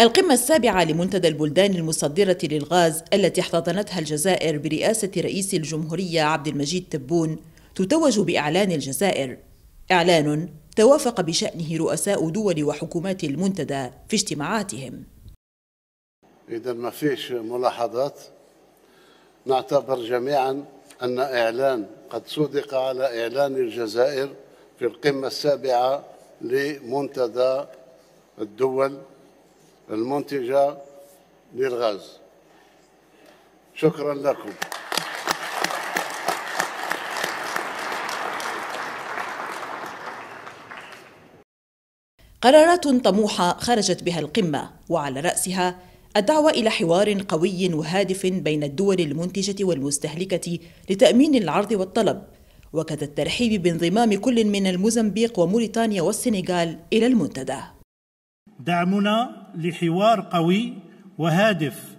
القمة السابعة لمنتدى البلدان المصدرة للغاز التي احتضنتها الجزائر برئاسة رئيس الجمهورية عبد المجيد تبون تتوج بإعلان الجزائر إعلان توافق بشأنه رؤساء دول وحكومات المنتدى في اجتماعاتهم إذا ما فيش ملاحظات نعتبر جميعا أن إعلان قد صدق على إعلان الجزائر في القمة السابعة لمنتدى الدول المنتجة للغاز شكرا لكم قرارات طموحة خرجت بها القمة وعلى رأسها الدعوة إلى حوار قوي وهادف بين الدول المنتجة والمستهلكة لتأمين العرض والطلب وكذا الترحيب بانضمام كل من الموزمبيق وموريتانيا والسنغال إلى المنتدى دعمنا لحوار قوي وهادف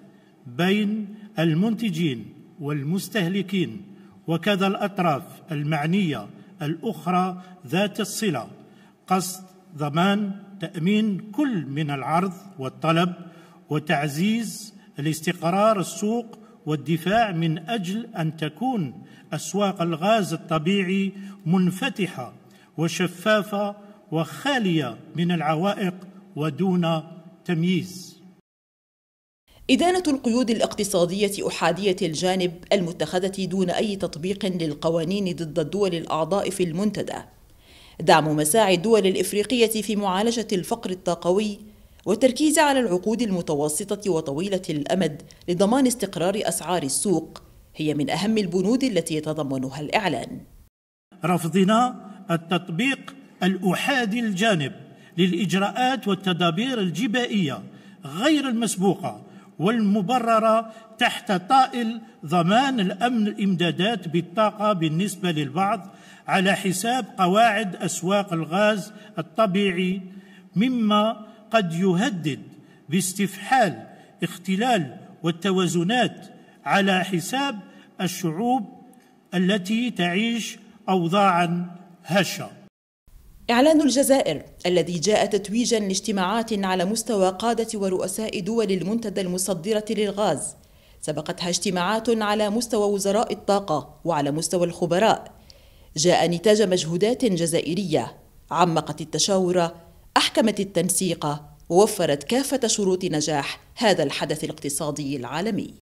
بين المنتجين والمستهلكين وكذا الاطراف المعنيه الاخرى ذات الصله قصد ضمان تامين كل من العرض والطلب وتعزيز الاستقرار السوق والدفاع من اجل ان تكون اسواق الغاز الطبيعي منفتحه وشفافه وخاليه من العوائق ودون التمييز إدانة القيود الاقتصادية أحادية الجانب المتخذة دون أي تطبيق للقوانين ضد الدول الأعضاء في المنتدى دعم مساعي الدول الإفريقية في معالجة الفقر الطاقوي والتركيز على العقود المتوسطة وطويلة الأمد لضمان استقرار أسعار السوق هي من أهم البنود التي يتضمنها الإعلان رفضنا التطبيق الأحادي الجانب للإجراءات والتدابير الجبائية غير المسبوقة والمبررة تحت طائل ضمان الأمن الإمدادات بالطاقة بالنسبة للبعض على حساب قواعد أسواق الغاز الطبيعي مما قد يهدد باستفحال اختلال والتوازنات على حساب الشعوب التي تعيش أوضاعا هشة إعلان الجزائر الذي جاء تتويجا لاجتماعات على مستوى قادة ورؤساء دول المنتدى المصدرة للغاز سبقتها اجتماعات على مستوى وزراء الطاقة وعلى مستوى الخبراء جاء نتاج مجهودات جزائرية عمقت التشاور أحكمت التنسيق ووفرت كافة شروط نجاح هذا الحدث الاقتصادي العالمي